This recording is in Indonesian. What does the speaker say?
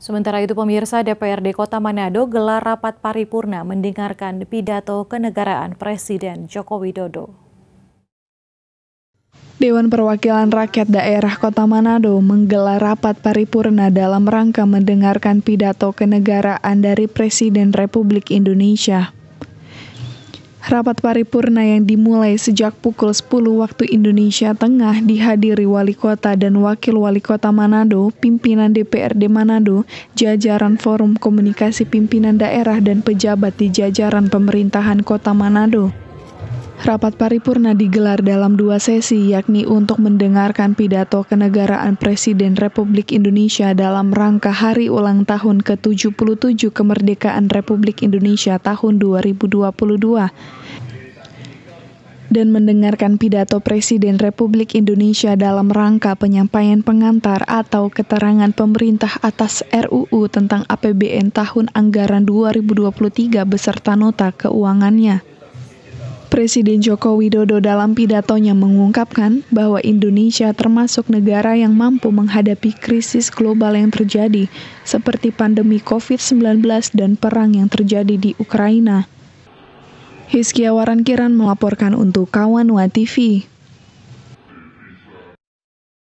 Sementara itu pemirsa DPRD Kota Manado gelar rapat paripurna mendengarkan pidato kenegaraan Presiden Joko Widodo. Dewan Perwakilan Rakyat Daerah Kota Manado menggelar rapat paripurna dalam rangka mendengarkan pidato kenegaraan dari Presiden Republik Indonesia. Rapat paripurna yang dimulai sejak pukul 10 waktu Indonesia Tengah dihadiri wali kota dan wakil wali kota Manado, pimpinan DPRD Manado, jajaran Forum Komunikasi Pimpinan Daerah dan pejabat di jajaran pemerintahan kota Manado. Rapat paripurna digelar dalam dua sesi, yakni untuk mendengarkan pidato kenegaraan Presiden Republik Indonesia dalam rangka Hari Ulang Tahun ke-77 Kemerdekaan Republik Indonesia tahun 2022 dan mendengarkan pidato Presiden Republik Indonesia dalam rangka penyampaian pengantar atau keterangan pemerintah atas RUU tentang APBN tahun anggaran 2023 beserta nota keuangannya. Presiden Joko Widodo dalam pidatonya mengungkapkan bahwa Indonesia termasuk negara yang mampu menghadapi krisis global yang terjadi, seperti pandemi COVID-19 dan perang yang terjadi di Ukraina. Hiskia Warankiran melaporkan untuk Kawan TV.